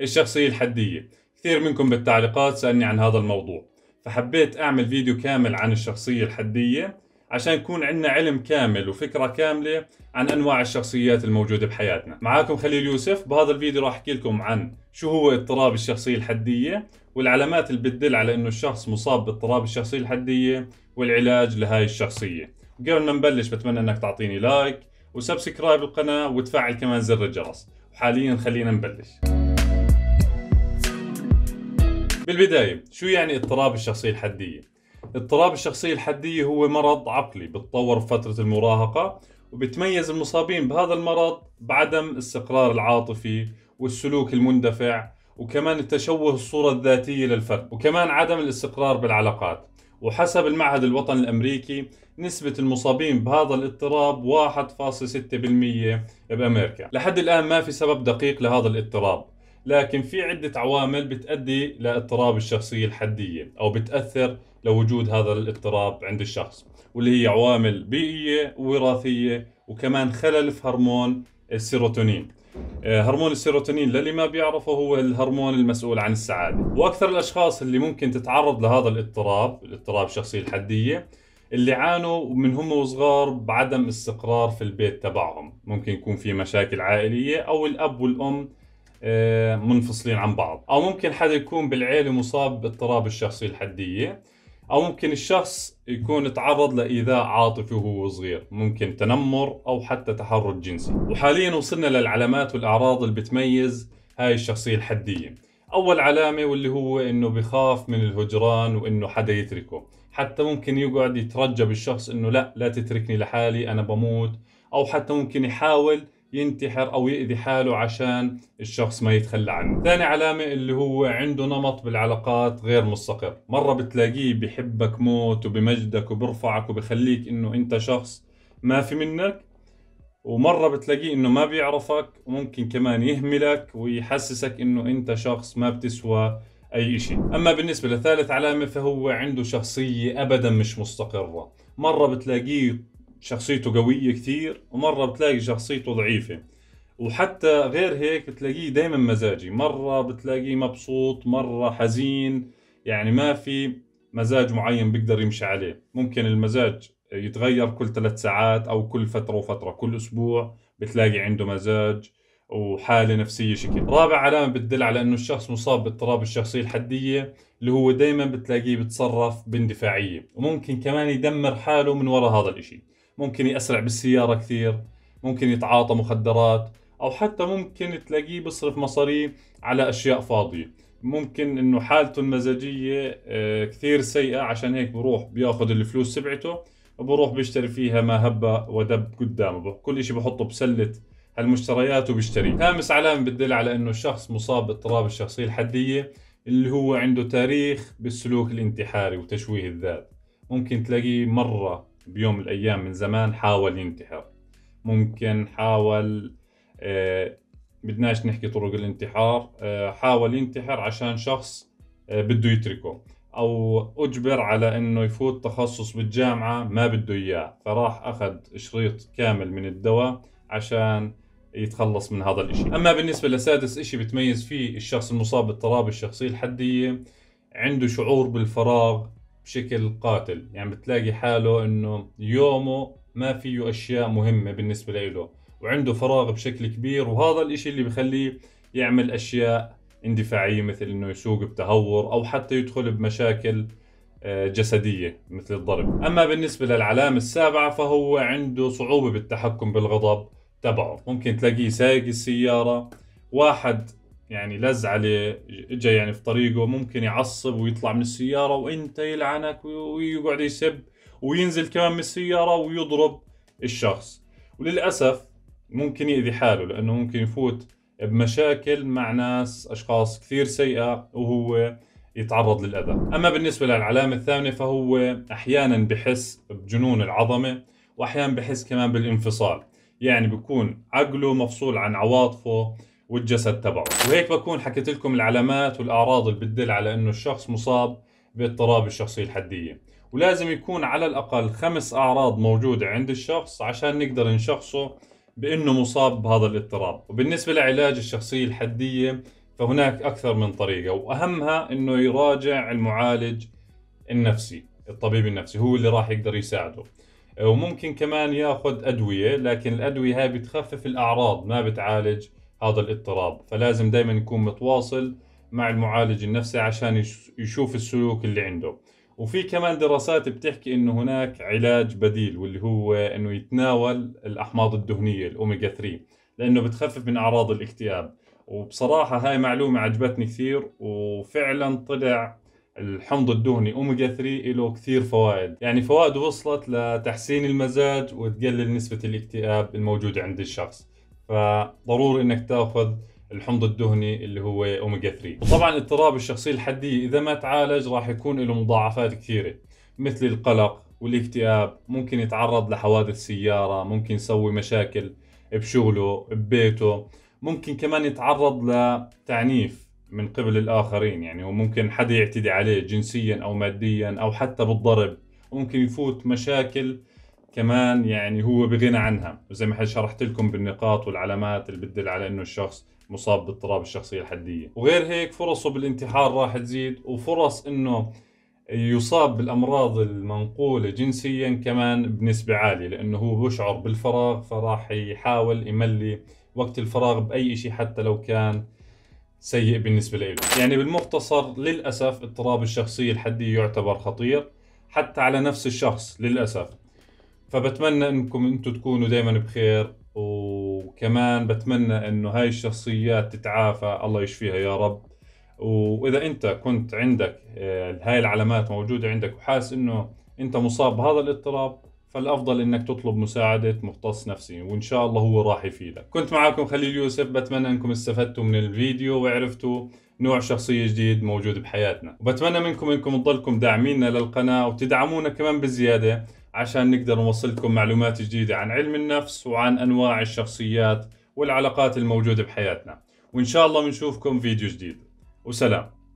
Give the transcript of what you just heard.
الشخصية الحدية كثير منكم بالتعليقات سألني عن هذا الموضوع فحبيت أعمل فيديو كامل عن الشخصية الحدية عشان يكون عندنا علم كامل وفكرة كاملة عن أنواع الشخصيات الموجودة بحياتنا معاكم خليل يوسف بهذا الفيديو راح أحكي لكم عن شو هو اضطراب الشخصية الحدية والعلامات اللي بتدل على أنه الشخص مصاب باضطراب الشخصية الحدية والعلاج لهاي الشخصية قبل ما نبلش بتمنى أنك تعطيني لايك وسبسكرايب القناة وتفعل كمان زر الجرس وحاليا خلينا نبلش بالبداية شو يعني اضطراب الشخصية الحدية؟ اضطراب الشخصية الحدية هو مرض عقلي بتطور بفترة المراهقة وبتميز المصابين بهذا المرض بعدم استقرار العاطفي والسلوك المندفع وكمان التشوه الصورة الذاتية للفرد وكمان عدم الاستقرار بالعلاقات وحسب المعهد الوطني الأمريكي نسبة المصابين بهذا الاضطراب 1.6% بأمريكا لحد الآن ما في سبب دقيق لهذا الاضطراب لكن في عدة عوامل بتؤدي لاضطراب الشخصية الحدية أو بتأثر لوجود هذا الاضطراب عند الشخص واللي هي عوامل بيئية ووراثية وكمان خلل في هرمون السيروتونين آه، هرمون السيروتونين للي ما بيعرفه هو الهرمون المسؤول عن السعادة وأكثر الأشخاص اللي ممكن تتعرض لهذا الاضطراب الاضطراب الشخصية الحدية اللي عانوا من هم وصغار بعدم استقرار في البيت تبعهم ممكن يكون في مشاكل عائلية أو الأب والأم آه، منفصلين عن بعض او ممكن حدا يكون بالعيله مصاب باضطراب الشخصيه الحديه او ممكن الشخص يكون تعرض لايذاء عاطفي وهو صغير ممكن تنمر او حتى تحرش جنسي وحاليا وصلنا للعلامات والاعراض اللي بتميز هاي الشخصيه الحديه اول علامه واللي هو انه بخاف من الهجران وانه حدا يتركه حتى ممكن يقعد يترجى بالشخص انه لا لا تتركني لحالي انا بموت او حتى ممكن يحاول ينتحر او يأذي حاله عشان الشخص ما يتخلى عنه ثاني علامة اللي هو عنده نمط بالعلاقات غير مستقر مرة بتلاقيه بحبك موت وبمجدك وبرفعك وبخليك انه انت شخص ما في منك ومرة بتلاقيه انه ما بيعرفك وممكن كمان يهملك ويحسسك انه انت شخص ما بتسوى اي شيء اما بالنسبة لثالث علامة فهو عنده شخصية ابدا مش مستقرة مرة بتلاقيه شخصيته قوية كثير ومرة بتلاقي شخصيته ضعيفة وحتى غير هيك بتلاقيه دايما مزاجي مرة بتلاقيه مبسوط مرة حزين يعني ما في مزاج معين بيقدر يمشي عليه ممكن المزاج يتغير كل ثلاث ساعات أو كل فترة وفترة كل أسبوع بتلاقي عنده مزاج وحاله نفسيه شكل رابع علامه بتدل على انه الشخص مصاب باضطراب الشخصيه الحديه اللي هو دائما بتلاقيه بتصرف باندفاعيه وممكن كمان يدمر حاله من وراء هذا الاشي ممكن يأسرع بالسيارة كثير ممكن يتعاطى مخدرات أو حتى ممكن تلاقيه بصرف مصاريه على أشياء فاضية ممكن انه حالته المزاجية آه، كثير سيئة عشان هيك بروح بياخذ الفلوس تبعته وبروح بيشتري فيها ما هب ودب قدامه كل شيء بحطه بسلة هالمشتريات وبيشتري خامس علامة بتدل على انه الشخص مصاب باضطراب الشخصية الحدية اللي هو عنده تاريخ بالسلوك الانتحاري وتشويه الذات ممكن تلاقيه مرة بيوم من الايام من زمان حاول ينتحر ممكن حاول آه، بدناش نحكي طرق الانتحار آه، حاول ينتحر عشان شخص آه، بده يتركه او اجبر على انه يفوت تخصص بالجامعه ما بده اياه فراح اخذ شريط كامل من الدواء عشان يتخلص من هذا الاشي اما بالنسبه لسادس اشي بتميز فيه الشخص المصاب باضطراب الشخصيه الحديه عنده شعور بالفراغ بشكل قاتل يعني بتلاقي حاله انه يومه ما فيه اشياء مهمة بالنسبة له وعنده فراغ بشكل كبير وهذا الاشي اللي بخليه يعمل اشياء اندفاعية مثل انه يسوق بتهور او حتى يدخل بمشاكل آه، جسدية مثل الضرب أما بالنسبة للعلامة السابعة فهو عنده صعوبة بالتحكم بالغضب تبعه ممكن تلاقيه سايق السيارة واحد يعني لز عليه اجى يعني في طريقه ممكن يعصب ويطلع من السياره وانت يلعنك ويقعد يسب وينزل كمان من السياره ويضرب الشخص وللاسف ممكن يأذي حاله لانه ممكن يفوت بمشاكل مع ناس اشخاص كثير سيئه وهو يتعرض للاذى اما بالنسبه للعلامه الثامنه فهو احيانا بحس بجنون العظمه واحيانا بحس كمان بالانفصال يعني بيكون عقله مفصول عن عواطفه والجسد تبعه وهيك بكون حكيت لكم العلامات والأعراض اللي بتدل على أنه الشخص مصاب باضطراب الشخصية الحدية ولازم يكون على الأقل خمس أعراض موجودة عند الشخص عشان نقدر نشخصه بأنه مصاب بهذا الاضطراب وبالنسبة لعلاج الشخصية الحدية فهناك أكثر من طريقة وأهمها أنه يراجع المعالج النفسي الطبيب النفسي هو اللي راح يقدر يساعده وممكن كمان ياخذ أدوية لكن الأدوية هاي بتخفف الأعراض ما بتعالج هذا الاضطراب فلازم دائما يكون متواصل مع المعالج النفسي عشان يشوف السلوك اللي عنده وفي كمان دراسات بتحكي انه هناك علاج بديل واللي هو انه يتناول الاحماض الدهنيه الاوميجا 3 لانه بتخفف من اعراض الاكتئاب وبصراحه هاي معلومه عجبتني كثير وفعلا طلع الحمض الدهني اوميجا 3 له كثير فوائد يعني فوائده وصلت لتحسين المزاج وتقلل نسبه الاكتئاب الموجوده عند الشخص فضروري انك تاخذ الحمض الدهني اللي هو اوميجا 3 وطبعا اضطراب الشخصيه الحديه اذا ما تعالج راح يكون له مضاعفات كثيره مثل القلق والاكتئاب ممكن يتعرض لحوادث سياره ممكن يسوي مشاكل بشغله ببيته ممكن كمان يتعرض لتعنيف من قبل الاخرين يعني وممكن حدا يعتدي عليه جنسيا او ماديا او حتى بالضرب ممكن يفوت مشاكل كمان يعني هو بغنى عنها وزي ما شرحت لكم بالنقاط والعلامات اللي بتدل على انه الشخص مصاب باضطراب الشخصيه الحديه وغير هيك فرصه بالانتحار راح تزيد وفرص انه يصاب بالامراض المنقوله جنسيا كمان بنسبه عاليه لانه هو بشعر بالفراغ فراح يحاول يملي وقت الفراغ باي شيء حتى لو كان سيء بالنسبه له يعني بالمختصر للاسف اضطراب الشخصيه الحديه يعتبر خطير حتى على نفس الشخص للاسف فبتمنى انكم انتم تكونوا دائما بخير وكمان بتمنى انه هاي الشخصيات تتعافى الله يشفيها يا رب واذا انت كنت عندك آه، هاي العلامات موجوده عندك وحاس انه انت مصاب بهذا الاضطراب فالافضل انك تطلب مساعده مختص نفسي وان شاء الله هو راح يفيدك كنت معاكم خليل يوسف بتمنى انكم استفدتوا من الفيديو وعرفتوا نوع شخصيه جديد موجود بحياتنا وبتمنى منكم انكم تضلكم داعميننا للقناه وتدعمونا كمان بزياده عشان نقدر نوصلكم معلومات جديدة عن علم النفس وعن أنواع الشخصيات والعلاقات الموجودة بحياتنا وإن شاء الله بنشوفكم فيديو جديد وسلام